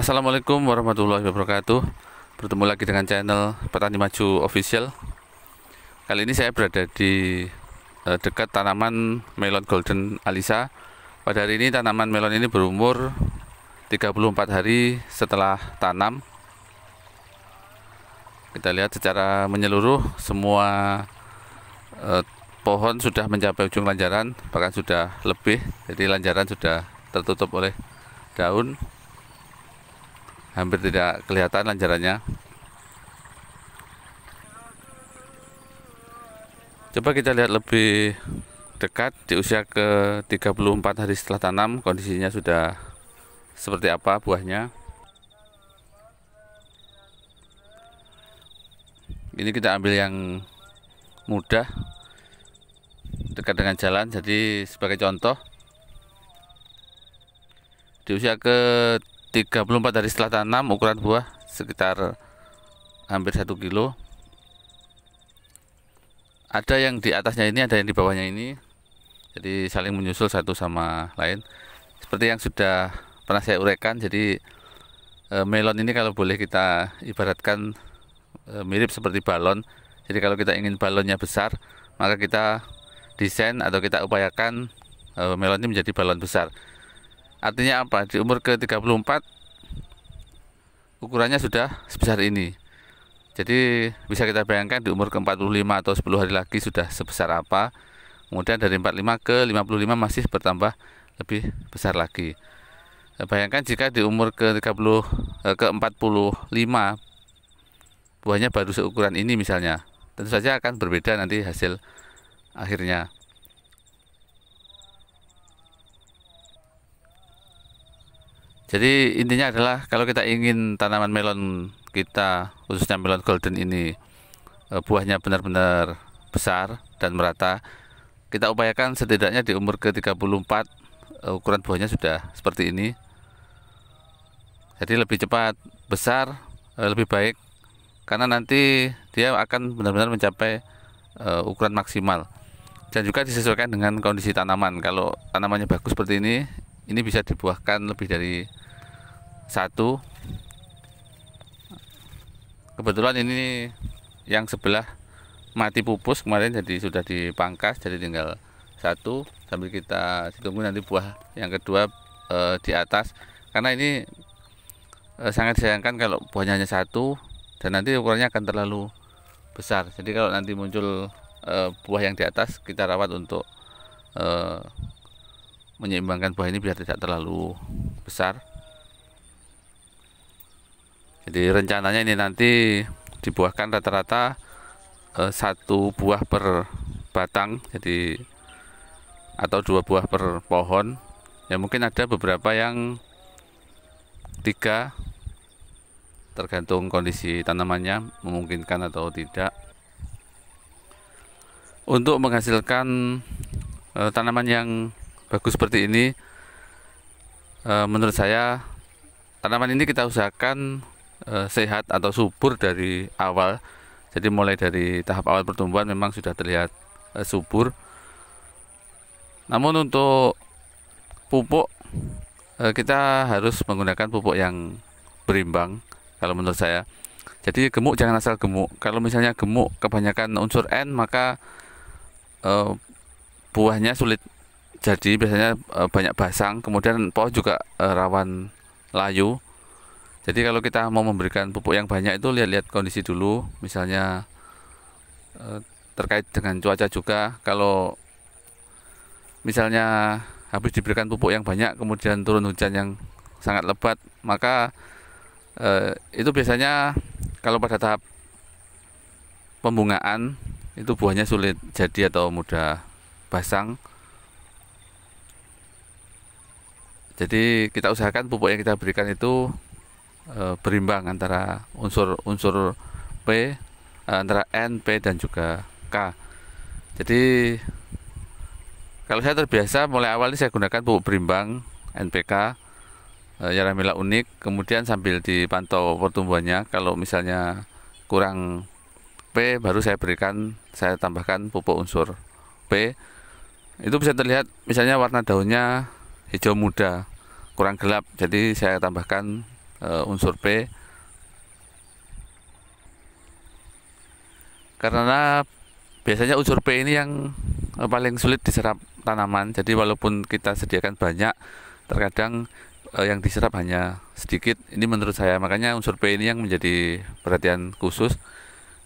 Assalamualaikum warahmatullahi wabarakatuh Bertemu lagi dengan channel Petani Maju Official Kali ini saya berada di eh, dekat tanaman melon golden alisa Pada hari ini tanaman melon ini berumur 34 hari setelah tanam Kita lihat secara menyeluruh semua eh, pohon sudah mencapai ujung lanjaran Bahkan sudah lebih Jadi lanjaran sudah tertutup oleh daun hampir tidak kelihatan lanjarannya coba kita lihat lebih dekat di usia ke 34 hari setelah tanam kondisinya sudah seperti apa buahnya ini kita ambil yang mudah dekat dengan jalan jadi sebagai contoh di usia ke 34 dari setelah tanam ukuran buah sekitar hampir 1 kilo ada yang di atasnya ini ada yang di bawahnya ini jadi saling menyusul satu sama lain seperti yang sudah pernah saya uraikan jadi e, melon ini kalau boleh kita ibaratkan e, mirip seperti balon jadi kalau kita ingin balonnya besar maka kita desain atau kita upayakan e, melon ini menjadi balon besar Artinya apa? Di umur ke-34 ukurannya sudah sebesar ini. Jadi bisa kita bayangkan di umur ke-45 atau 10 hari lagi sudah sebesar apa. Kemudian dari 45 ke 55 masih bertambah lebih besar lagi. Eh, bayangkan jika di umur ke-30 ke 45 buahnya baru seukuran ini misalnya. Tentu saja akan berbeda nanti hasil akhirnya. Jadi intinya adalah kalau kita ingin tanaman melon kita khususnya melon golden ini e, buahnya benar-benar besar dan merata, kita upayakan setidaknya di umur ke-34 e, ukuran buahnya sudah seperti ini. Jadi lebih cepat besar e, lebih baik karena nanti dia akan benar-benar mencapai ukuran maksimal. Dan juga disesuaikan dengan kondisi tanaman. Kalau tanamannya bagus seperti ini, ini bisa dibuahkan lebih dari satu kebetulan ini yang sebelah mati pupus kemarin jadi sudah dipangkas jadi tinggal satu sambil kita tunggu nanti buah yang kedua e, di atas karena ini e, sangat disayangkan kalau buahnya hanya satu dan nanti ukurannya akan terlalu besar jadi kalau nanti muncul e, buah yang di atas kita rawat untuk e, menyeimbangkan buah ini biar tidak terlalu besar jadi rencananya ini nanti dibuahkan rata-rata eh, satu buah per batang jadi atau dua buah per pohon ya mungkin ada beberapa yang tiga tergantung kondisi tanamannya memungkinkan atau tidak untuk menghasilkan e, tanaman yang bagus seperti ini e, menurut saya tanaman ini kita usahakan e, sehat atau subur dari awal jadi mulai dari tahap awal pertumbuhan memang sudah terlihat e, subur namun untuk pupuk e, kita harus menggunakan pupuk yang berimbang kalau menurut saya jadi gemuk jangan asal gemuk kalau misalnya gemuk kebanyakan unsur N maka e, buahnya sulit jadi biasanya e, banyak basang kemudian pohon juga e, rawan layu jadi kalau kita mau memberikan pupuk yang banyak itu lihat-lihat kondisi dulu misalnya e, terkait dengan cuaca juga kalau misalnya habis diberikan pupuk yang banyak kemudian turun hujan yang sangat lebat maka e, itu biasanya kalau pada tahap pembungaan itu buahnya sulit jadi atau mudah basang Jadi kita usahakan pupuk yang kita berikan itu e, berimbang antara unsur-unsur P eh, antara N, P dan juga K. Jadi kalau saya terbiasa mulai awal ini saya gunakan pupuk berimbang NPK e, eh, Yaramila unik, kemudian sambil dipantau pertumbuhannya kalau misalnya kurang P baru saya berikan saya tambahkan pupuk unsur P itu bisa terlihat misalnya warna daunnya hijau muda kurang gelap jadi saya tambahkan uh, unsur P karena biasanya unsur P ini yang eh, paling sulit diserap tanaman jadi walaupun kita sediakan banyak terkadang uh, yang diserap hanya sedikit ini menurut saya makanya unsur P ini yang menjadi perhatian khusus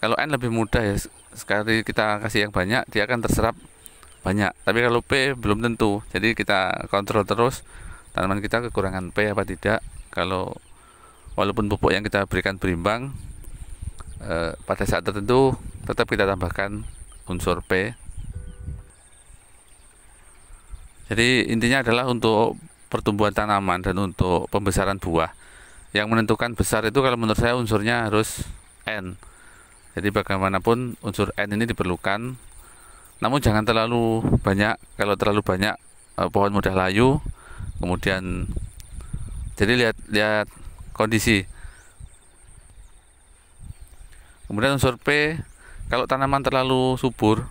kalau N lebih mudah ya sekali kita kasih yang banyak dia akan terserap banyak tapi kalau P belum tentu jadi kita kontrol terus tanaman kita kekurangan P apa tidak kalau walaupun pupuk yang kita berikan berimbang eh, pada saat tertentu tetap kita tambahkan unsur P jadi intinya adalah untuk pertumbuhan tanaman dan untuk pembesaran buah yang menentukan besar itu kalau menurut saya unsurnya harus N jadi bagaimanapun unsur N ini diperlukan namun jangan terlalu banyak kalau terlalu banyak eh, pohon mudah layu kemudian jadi lihat lihat kondisi kemudian unsur P kalau tanaman terlalu subur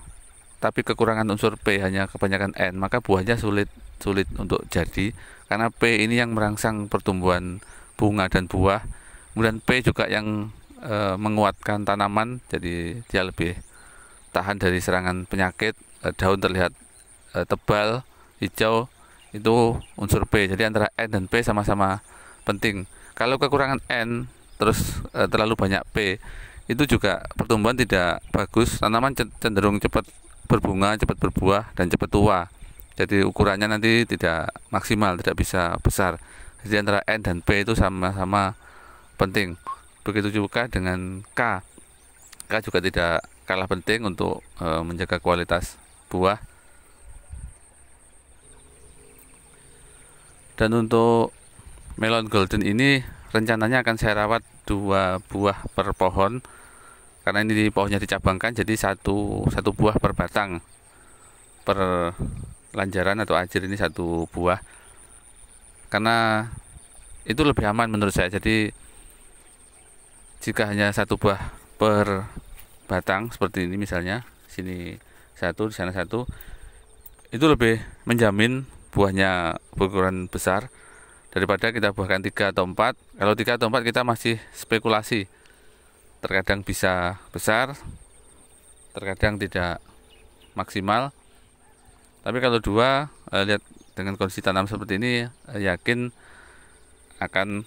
tapi kekurangan unsur P hanya kebanyakan N maka buahnya sulit sulit untuk jadi karena P ini yang merangsang pertumbuhan bunga dan buah kemudian P juga yang e, menguatkan tanaman jadi dia lebih tahan dari serangan penyakit e, daun terlihat e, tebal hijau itu unsur P. Jadi antara N dan P sama-sama penting. Kalau kekurangan N terus e, terlalu banyak P, itu juga pertumbuhan tidak bagus. Tanaman cenderung cepat berbunga, cepat berbuah dan cepat tua. Jadi ukurannya nanti tidak maksimal, tidak bisa besar. Jadi antara N dan P itu sama-sama penting. Begitu juga dengan K. K juga tidak kalah penting untuk e, menjaga kualitas buah dan untuk melon golden ini rencananya akan saya rawat dua buah per pohon karena ini di pohonnya dicabangkan jadi satu satu buah per batang per lanjaran atau ajir ini satu buah karena itu lebih aman menurut saya jadi jika hanya satu buah per batang seperti ini misalnya sini satu di sana satu itu lebih menjamin buahnya berukuran besar daripada kita buahkan tiga atau empat kalau tiga atau empat kita masih spekulasi terkadang bisa besar terkadang tidak maksimal tapi kalau dua eh, lihat dengan kondisi tanam seperti ini eh, yakin akan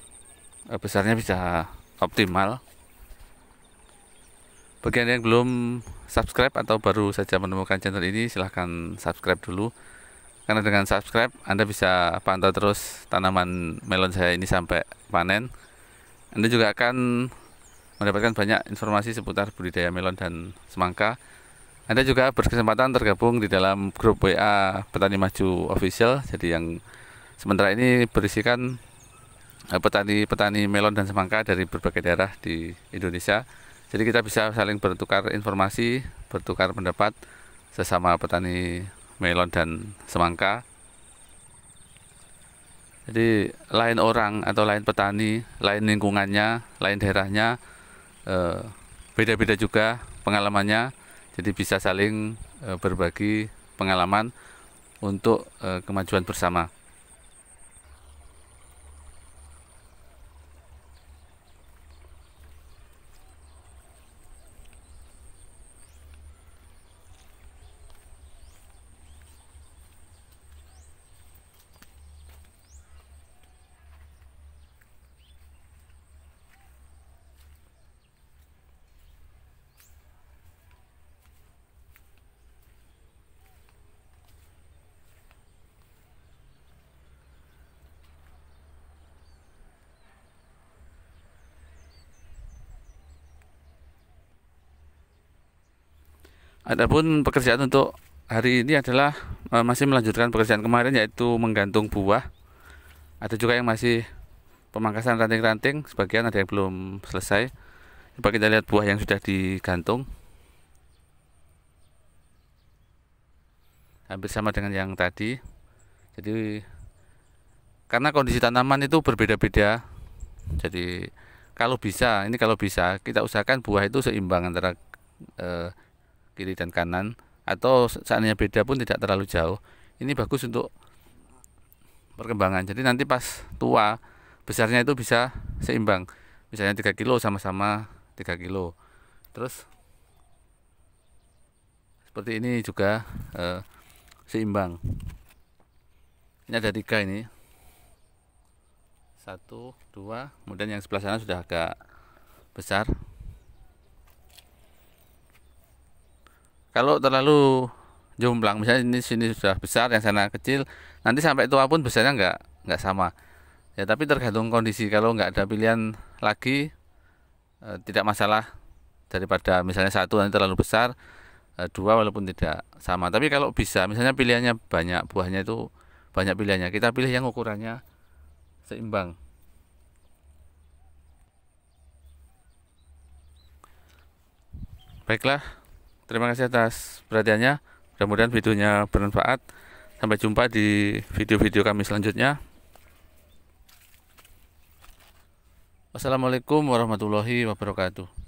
eh, besarnya bisa optimal bagi yang belum subscribe atau baru saja menemukan channel ini silahkan subscribe dulu karena dengan subscribe Anda bisa pantau terus tanaman melon saya ini sampai panen. Anda juga akan mendapatkan banyak informasi seputar budidaya melon dan semangka. Anda juga berkesempatan tergabung di dalam grup WA Petani Maju Official. Jadi yang sementara ini berisikan eh, petani-petani melon dan semangka dari berbagai daerah di Indonesia. Jadi kita bisa saling bertukar informasi, bertukar pendapat sesama petani melon dan semangka. Jadi lain orang atau lain petani, lain lingkungannya, lain daerahnya, eh, beda-beda juga pengalamannya. Jadi bisa saling eh, berbagi pengalaman untuk eh, kemajuan bersama. Adapun pekerjaan untuk hari ini adalah uh, masih melanjutkan pekerjaan kemarin yaitu menggantung buah. Ada juga yang masih pemangkasan ranting-ranting, sebagian ada yang belum selesai. Coba kita lihat buah yang sudah digantung. Hampir sama dengan yang tadi. Jadi karena kondisi tanaman itu berbeda-beda. Jadi kalau bisa, ini kalau bisa kita usahakan buah itu seimbang antara eh, kiri dan kanan atau seandainya beda pun tidak terlalu jauh ini bagus untuk perkembangan jadi nanti pas tua besarnya itu bisa seimbang misalnya 3 kilo sama-sama 3 kilo terus seperti ini juga eh, seimbang ini ada tiga ini satu dua kemudian yang sebelah sana sudah agak besar kalau terlalu jumlah, misalnya ini sini sudah besar yang sana kecil nanti sampai tua pun besarnya nggak nggak sama ya tapi tergantung kondisi kalau nggak ada pilihan lagi e, tidak masalah daripada misalnya satu nanti terlalu besar e, dua walaupun tidak sama tapi kalau bisa misalnya pilihannya banyak buahnya itu banyak pilihannya kita pilih yang ukurannya seimbang baiklah Terima kasih atas perhatiannya. Mudah-mudahan videonya bermanfaat. Sampai jumpa di video-video kami selanjutnya. Wassalamualaikum warahmatullahi wabarakatuh.